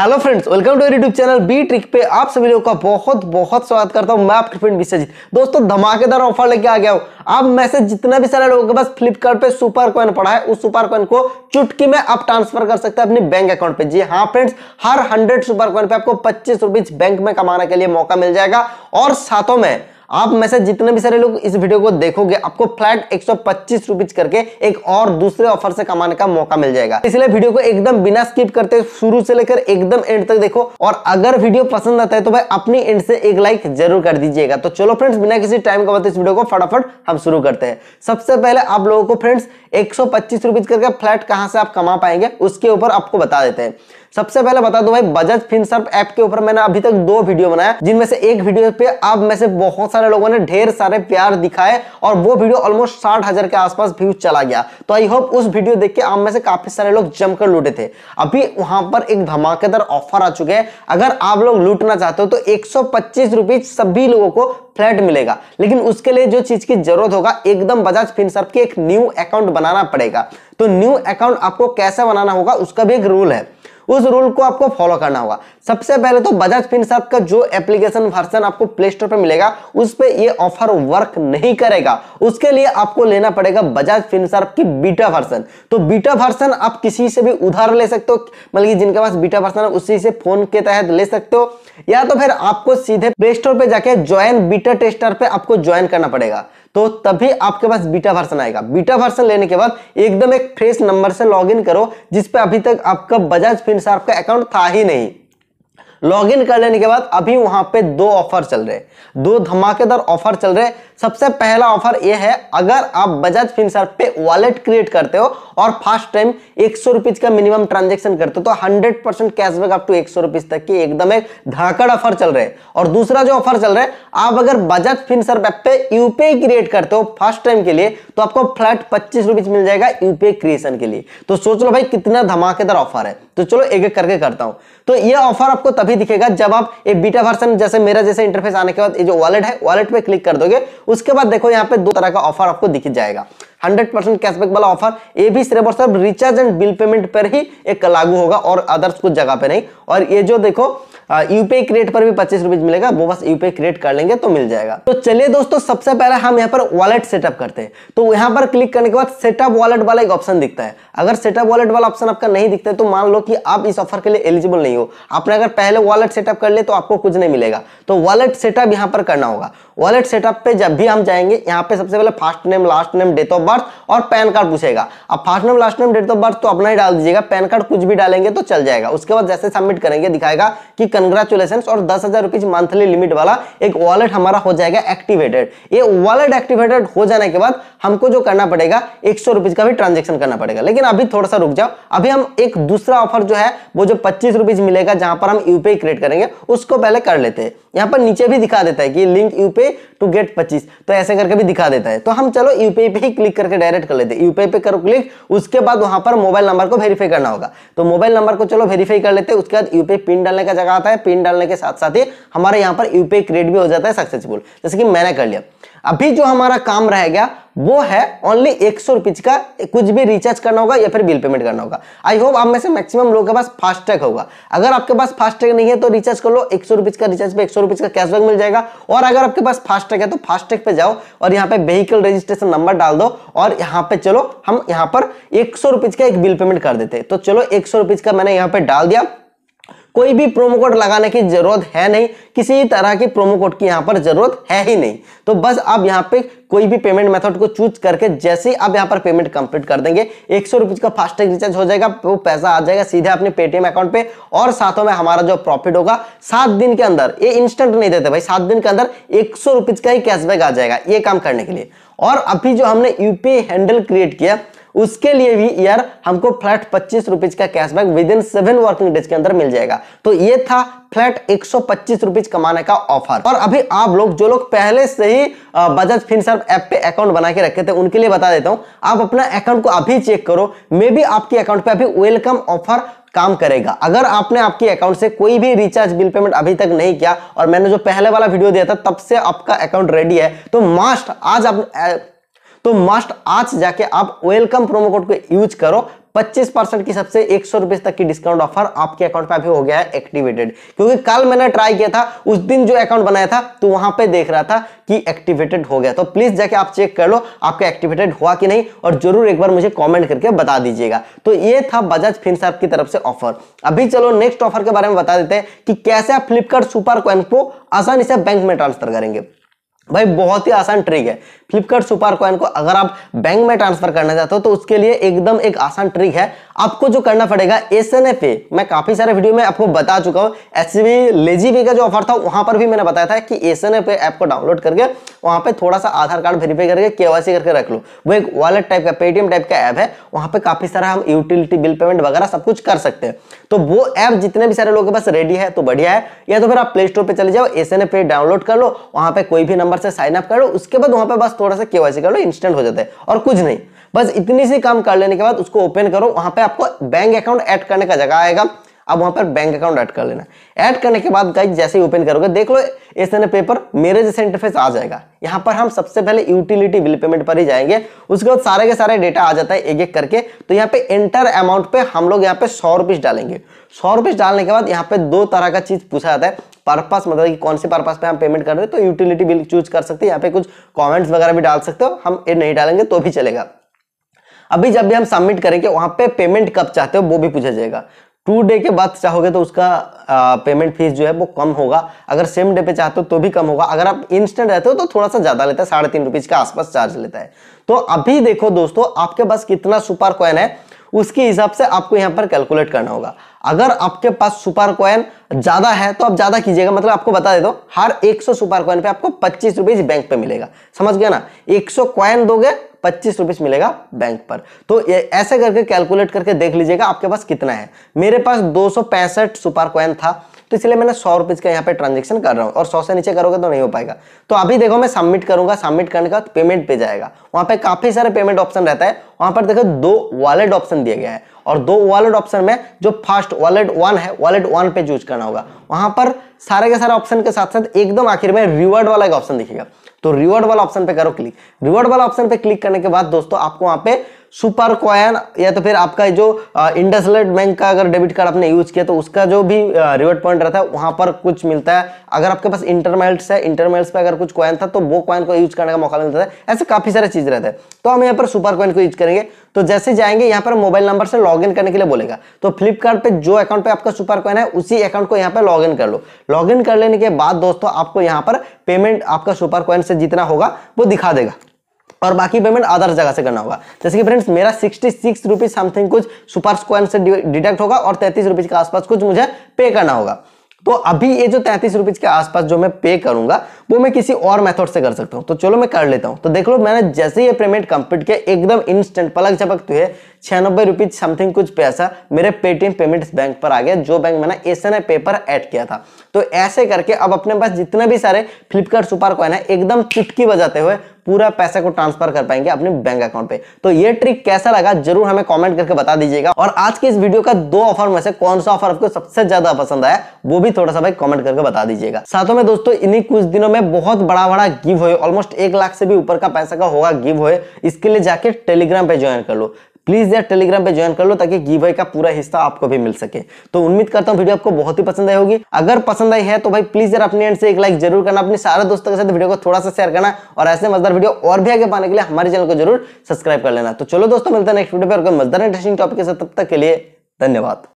hello friends welcome to YouTube channel B trick पे आप सभी लोगों का बहुत बहुत स्वागत करता हूं मैं आपके फ्रेंड विश्वजीत दोस्तों धमाकेदार ऑफर लेके आ गया हूं आप मैसेज जितना भी सारे लोगों के पास फ्लिपकार्ट पे सुपर कॉइन पड़ा है उस सुपर कॉइन को चुटकी में आप ट्रांसफर कर सकते हैं अपने बैंक अकाउंट पे जी हाँ फ्रेंड्स हर हंड्रेड सुपर कॉइन पे आपको पच्चीस बैंक में कमाने के लिए मौका मिल जाएगा और साथों में आप में से जितने भी सारे लोग इस वीडियो को देखोगे आपको फ्लैट एक सौ करके एक और दूसरे ऑफर से कमाने का मौका मिल जाएगा इसलिए वीडियो को एकदम बिना स्किप करते शुरू से लेकर एकदम एंड तक देखो और अगर वीडियो पसंद आता है तो भाई अपनी एंड से एक लाइक जरूर कर दीजिएगा तो चलो फ्रेंड्स बिना किसी टाइम का बताते इस वीडियो को फटाफट हम शुरू करते हैं सबसे पहले आप लोगों को फ्रेंड्स एक सौ करके फ्लैट कहाँ से आप कमा पाएंगे उसके ऊपर आपको बता देते हैं सबसे पहले बता दो भाई बजाज फिनसर्प ऐप के ऊपर मैंने अभी तक दो वीडियो बनाया जिनमें से एक वीडियो पे आप में से बहुत सारे लोगों ने ढेर सारे प्यार दिखाए और वो वीडियो ऑलमोस्ट साठ हजार के आसपास व्यूज चला गया तो आई होप उस वीडियो देख के आप में से काफी सारे लोग जमकर लूटे थे अभी वहां पर एक धमाकेदार ऑफर आ चुके हैं अगर आप लोग लूटना चाहते हो तो एक सौ सभी लोगों को फ्लैट मिलेगा लेकिन उसके लिए जो चीज की जरूरत होगा एकदम बजाज फिनसर्प की एक न्यू अकाउंट बनाना पड़ेगा तो न्यू अकाउंट आपको कैसे बनाना होगा उसका भी एक रूल है उस रूल को आपको फॉलो करना होगा सबसे पहले तो बजाज फिनसर्व का जो एप्लीकेशन वर्सन आपको प्ले स्टोर पर मिलेगा उस पर यह ऑफर वर्क नहीं करेगा उसके लिए आपको लेना पड़ेगा बजाज फिनसर्व की बीटा वर्सन तो बीटा वर्सन आप किसी से भी उधार ले सकते हो मतलब जिनके पास बीटा वर्सन है उसी से फोन के तहत ले सकते हो या तो फिर आपको सीधे प्ले स्टोर पर जाके ज्वाइन बीटा टेस्टर पर आपको ज्वाइन करना पड़ेगा तो तभी आपके पास बीटा वर्सन आएगा बीटा वर्सन लेने के बाद एकदम एक फ्रेश नंबर से लॉग करो जिसपे अभी तक आपका बजाज फिनसार्फ का अकाउंट था ही नहीं इन कर लेने के बाद अभी वहां पे दो ऑफर चल रहे दो धमाकेदार ऑफर चल रहे सबसे पहला ऑफर ये है अगर आप बजाज फिंसर पे वॉलेट क्रिएट करते हो और फर्स्ट टाइम एक सौ का मिनिमम ट्रांजेक्शन करते हो तो hundred percent cashback up to एक सौ तक की एकदम एक धाकड़ ऑफर चल रहे और दूसरा जो ऑफर चल रहा है आप अगर बजाज फिंसर ऐप पे यूपीआई क्रिएट करते हो फर्स्ट टाइम के लिए तो आपको फ्लैट पच्चीस मिल जाएगा यूपीआई क्रिएशन के लिए तो सोच लो भाई कितना धमाकेदार ऑफर है तो चलो एक एक करके करता हूं तो ये ऑफर आपको तभी तभी दिखेगा जब आप ये बीटा वर्सन जैसे मेरा जैसे इंटरफेस आने के बाद ये जो वॉलेट है वॉलेट पे क्लिक कर दोगे उसके बाद देखो यहाँ पे दो तरह का ऑफर आपको दिख जाएगा हंड्रेड परसेंट कैशबैक वाला ऑफर ये भी सिर्फ और सिर्फ रिचार्ज एंड बिल पेमेंट पर ही एक लागू होगा और अदर्स कुछ जगह पे नहीं और ये जो देखो यूपीआई क्रिएट पर भी पच्चीस रुपीज मिलेगा वो बस यूपीआई क्रिएट कर लेंगे तो मिल जाएगा तो चलिए दोस्तों सबसे पहले हम यहाँ पर वॉलेट सेटअप करते हैं तो यहाँ पर क्लिक करने के बाद सेटअप वॉलेट वाला एक ऑप्शन दिखता है अगर सेटअप वॉलेट वाला ऑप्शन आपका नहीं दिखता है तो मान लो कि आप इस ऑफर के लिए एलिजिबल नहीं हो आपने अगर पहले वॉलेट सेटअप कर ले तो आपको कुछ नहीं मिलेगा तो वॉलेट सेटअप यहाँ पर करना होगा वॉलेट सेटअप पे जब भी हम जाएंगे यहाँ पे सबसे पहले first name last name date of birth और पैन कार्ड पूछेगा अब first name last name date of birth तो अपना ही डाल दीजिएगा पैन कार्ड कुछ भी डालेंगे तो चल जाएगा उसके बाद जैसे सबमिट करेंगे दिखाएगा कि कंग्रेचुलेशन और दस हजार मंथली लिमिट वाला एक वॉलेट हमारा हो जाएगा एक्टिवेटेड ये वॉलेट एक्टिवेटेड हो जाने के बाद हमको जो करना पड़ेगा एक सौ का भी ट्रांजेक्शन करना पड़ेगा लेकिन अभी थोड़ा सा रुक जाओ अभी हम एक दूसरा ऑफर जो है वो जो पच्चीस रुपीज मिलेगा जहां पर हम यूपीआई क्रिएट करेंगे उसको पहले कर लेते हैं यहाँ पर नीचे भी दिखा देता है कि लिंक यूपीआई टू गेट पच्चीस तो ऐसे करके भी दिखा देता है तो हम चलो यूपीआई पे ही क्लिक करके डायरेक्ट कर लेते यूपीआई पे करो क्लिक उसके बाद वहां पर मोबाइल नंबर को वेरीफाई करना होगा तो मोबाइल नंबर को चलो वेरीफाई कर लेते उसके बाद यूपीआई पिन डालने का जगह आता है पिन डालने के साथ साथ ही हमारे यहाँ पर यूपीआई क्रिएट भी हो जाता है सक्सेसफुल जैसे कि मैंने कर लिया अभी जो हमारा काम रह गया वो है ओनली एक सौ रुपीज का कुछ भी रिचार्ज करना होगा या फिर बिल पेमेंट करना होगा आई होप आप में से मैक्सिमम लोगों के पास फास्टैग होगा अगर आपके पास फास्टैग नहीं है तो रिचार्ज कर लो एक सौ रुपीज का रिचार्ज पे एक सौ रुपीज का कैशबैक मिल जाएगा और अगर आपके पास फास्टैग है तो फास्टैग पे जाओ और यहाँ पे व्हीकल रजिस्ट्रेशन नंबर डाल दो और यहाँ पे चलो हम यहाँ पर एक सौ रुपीज का एक बिल पेमेंट कर देते तो चलो एक सौ रुपीज का मैंने यहाँ पे डाल दिया कोई भी प्रोमो कोड लगाने की जरूरत है नहीं किसी तरह की प्रोमो कोड की यहां पर जरूरत है ही नहीं तो बस आप यहां पे कोई भी पेमेंट मेथड को चूज करके जैसे ही आप यहां पर पेमेंट कंप्लीट कर देंगे एक सौ का फास्टैग रिचार्ज हो जाएगा वो पैसा आ जाएगा सीधे अपने पेटीएम अकाउंट पे और साथों में हमारा जो प्रॉफिट होगा सात दिन के अंदर ये इंस्टेंट नहीं देते भाई सात दिन के अंदर एक सौ का ही कैशबैक आ जाएगा ये काम करने के लिए और अभी जो हमने यूपीआई हैंडल क्रिएट किया उसके लिए भी यार हमको फ्लैट पच्चीस रुपीज का cashback within seven working days के अंदर मिल जाएगा तो ये था फ्लैट एक सौ कमाने का ऑफर और अभी आप लोग जो लोग पहले से ही बजाज फिनसर्व ऐप पे अकाउंट बना के रखे थे उनके लिए बता देता हूं आप अपना अकाउंट को अभी चेक करो मे भी आपके अकाउंट पे अभी वेलकम ऑफर काम करेगा अगर आपने आपके अकाउंट से कोई भी रिचार्ज बिल पेमेंट अभी तक नहीं किया और मैंने जो पहले वाला वीडियो दिया था तब से आपका अकाउंट रेडी है तो मास्ट आज आप तो मस्ट आज जाके आप वेलकम प्रोमो कोड को यूज करो 25 परसेंट की सबसे एक सौ रुपए तक की डिस्काउंट ऑफर आपके अकाउंट पे अभी हो गया है एक्टिवेटेड क्योंकि कल मैंने ट्राई किया था उस दिन जो अकाउंट बनाया था तो वहां पे देख रहा था कि एक्टिवेटेड हो गया तो प्लीज जाके आप चेक कर लो आपका एक्टिवेटेड हुआ कि नहीं और जरूर एक बार मुझे कॉमेंट करके बता दीजिएगा तो ये था बजाज फिनसार्प की तरफ से ऑफर अभी चलो नेक्स्ट ऑफर के बारे में बता देते हैं कि कैसे आप फ्लिपकार्ट सुपर कॉइन को आसानी से बैंक में ट्रांसफर करेंगे भाई बहुत ही आसान ट्रिक है फ्लिपकार्ट सुपर कॉइन को अगर आप बैंक में ट्रांसफर करना चाहते हो तो उसके लिए एकदम एक आसान ट्रिक है आपको जो करना पड़ेगा एस एन एफ ए मैं काफी सारे वीडियो में आपको बता चुका हूँ एस लेजी बी का जो ऑफर था वहां पर भी मैंने बताया था कि एस एन एफ ऐप को डाउनलोड करके वहां पे थोड़ा सा आधार कार्ड वेरीफाई करके केवाईसी करके रख लो वो एक वॉलेट टाइप का पेटीएम टाइप का ऐप है वहां पर काफी सारा हम यूटिलिटी बिल पेमेंट वगैरह सब कुछ कर सकते हैं तो वो ऐप जितने भी सारे लोगों के पास रेडी है तो बढ़िया है या तो फिर आप प्ले स्टोर पर चले जाओ एस एन एफ डाउनलोड कर लो वहां पर कोई भी नंबर से साइन अप करो उसके बाद वहां पर बस थोड़ा सा केवाईसी कर लो इंस्टेंट हो जाता है और कुछ नहीं बस इतनी सी काम कर लेने के बाद उसको ओपन करो वहां पे आपको बैंक अकाउंट ऐड करने का जगह आएगा अब वहां पर बैंक अकाउंट ऐड कर लेना ऐड करने के बाद गाइज जैसे ही ओपन करोगे देख लो एस एन पेपर मेरे जैसे इंटरफेस आ जाएगा यहाँ पर हम सबसे पहले यूटिलिटी बिल पेमेंट पर ही जाएंगे उसके बाद सारे के सारे डेटा आ जाता है एक एक करके तो यहाँ पे इंटर अमाउंट पे हम लोग यहाँ पे सौ रुपीज़ डालेंगे सौ रुपीज़ डालने के बाद यहाँ पे दो तरह का चीज़ पूछा जाता है पर्पस मतलब कि कौन से पर्पस पे हम पेमेंट कर रहे हैं तो यूटिलिटी बिल चूज कर सकते हैं यहाँ पे कुछ कॉमेंट्स वगैरह भी डाल सकते हो हम ये नहीं डालेंगे तो भी चलेगा अभी जब भी हम सबमिट करेंगे वहां पे पेमेंट कब चाहते हो वो भी पूछा जाएगा टू डे के बाद चाहोगे तो उसका आ, पेमेंट फीस जो है वो कम होगा अगर सेम डे पे चाहते हो तो भी कम होगा अगर आप इंस्टेंट रहते हो तो थोड़ा सा ज़्यादा लेता है साढ़े तीन रुपीज़ के आसपास चार्ज लेता है तो अभी देखो दोस्तों आपके पास कितना सुपर कॉइन है उसके हिसाब से आपको यहाँ पर कैलकुलेट करना होगा अगर आपके पास सुपर कॉइन ज़्यादा है तो आप ज़्यादा कीजिएगा मतलब आपको बता दे दो हर 100 सुपर कॉइन पे आपको पच्चीस रुपीज़ बैंक पे मिलेगा समझ गया ना 100 कॉइन दोगे पच्चीस रुपीस मिलेगा बैंक पर तो ये ऐसे करके कैलकुलेट करके देख लीजिएगा आपके पास कितना है मेरे पास दो सौ सुपर कॉइन था तो इसलिए मैंने सौ रुपीज़ का यहाँ पे ट्रांजेक्शन कर रहा हूँ और सौ से नीचे करोगे तो नहीं हो पाएगा तो अभी देखो मैं सबमिट करूंगा सबमिट करने का पेमेंट पे जाएगा वहां पे काफ़ी सारे पेमेंट ऑप्शन रहता है वहां पर देखो दो वॉलेट ऑप्शन दिया गया है और दो वॉलेट ऑप्शन में जो फर्स्ट वॉलेट वन है वॉलेट वन पे चूज करना होगा वहां पर सारे के सारे ऑप्शन के साथ साथ एकदम आखिर में रिवॉर्ड वाला एक ऑप्शन दिखेगा तो रिवॉर्ड वाला ऑप्शन पे करो क्लिक रिवॉर्ड वाला ऑप्शन पे क्लिक करने के बाद दोस्तों आपको वहां पे सुपर कॉइन या तो फिर आपका जो इंडसलैंड बैंक का अगर डेबिट कार्ड आपने यूज किया तो उसका जो भी रिवॉर्ड पॉइंट रहता है वहां पर कुछ मिलता है अगर आपके पास इंटरमेल्ट है इंटरमेल्स पे अगर कुछ कॉइन था तो वो क्वाइन को यूज करने का मौका मिलता है ऐसे काफी सारे चीज रहते हैं तो हम यहाँ पर सुपर कॉइन को यूज करेंगे तो जैसे जाएंगे यहाँ पर मोबाइल नंबर से लॉग इन करने के लिए बोलेगा तो फ्लिपकार्ट पे जो अकाउंट पे आपका सुपर कॉइन है उसी अकाउंट को यहाँ पर लॉग इन कर लो लॉग इन कर लेने के बाद दोस्तों आपको यहाँ पर पेमेंट आपका सुपर कॉइन से जितना होगा वो दिखा देगा और बाकी पेमेंट अदर जगह से करना होगा जैसे कि फ्रेंड्स मेरा सिक्सटी सिक्स रुपीज समथिंग कुछ सुपर स्क्वायर से डिडक्ट होगा और तैतीस रुपीज के आसपास कुछ मुझे पे करना होगा तो अभी ये जो तैतीस रुपीज के आसपास जो मैं पे करूंगा वो मैं किसी और मेथड से कर सकता हूँ तो चलो मैं कर लेता हूँ तो देख लो मैंने जैसे ये पेमेंट कंप्लीट किया एकदम इंस्टेंट पलक झपकते हुए छियानबे रुपीज समथिंग कुछ पैसा मेरे पेटीएम पेमेंट्स बैंक पर आ गया जो बैंक मैंने एस एन पेपर ऐड किया था तो ऐसे करके अब अपने पास जितने भी सारे फ्लिपकार्ट सुपर कॉइन है एकदम चुटकी बजाते हुए पूरा पैसा को ट्रांसफर कर पाएंगे अपने बैंक अकाउंट पे तो ये ट्रिक कैसा लगा जरूर हमें कमेंट करके बता दीजिएगा और आज के इस वीडियो का दो ऑफर में से कौन सा ऑफर आपको सबसे ज्यादा पसंद आया वो भी थोड़ा सा भाई कमेंट करके बता दीजिएगा साथों में दोस्तों इन्हीं कुछ दिनों में में बहुत बड़ा बड़ा गिव हो ऑलमोस्ट एक लाख से भी ऊपर का पैसा का होगा गिव हो इसके लिए जाके टेलीग्राम पे ज्वाइन कर लो प्लीज यार टेलीग्राम पे ज्वाइन कर लो ताकि गिव का पूरा हिस्सा आपको भी मिल सके तो उम्मीद करता हूँ वीडियो आपको बहुत ही पसंद आई होगी अगर पसंद आई है तो भाई प्लीज यार अपने एंड से एक लाइक जरूर करना अपने सारे दोस्तों के साथ वीडियो को थोड़ा सा शेयर करना और ऐसे मजदार वीडियो और भी आगे पाने के लिए हमारे चैनल को जरूर सब्सक्राइब कर लेना तो चलो दोस्तों मिलता है नेक्स्ट वीडियो पर मजदार इंटरेस्टिंग टॉपिक के साथ तब तक के लिए धन्यवाद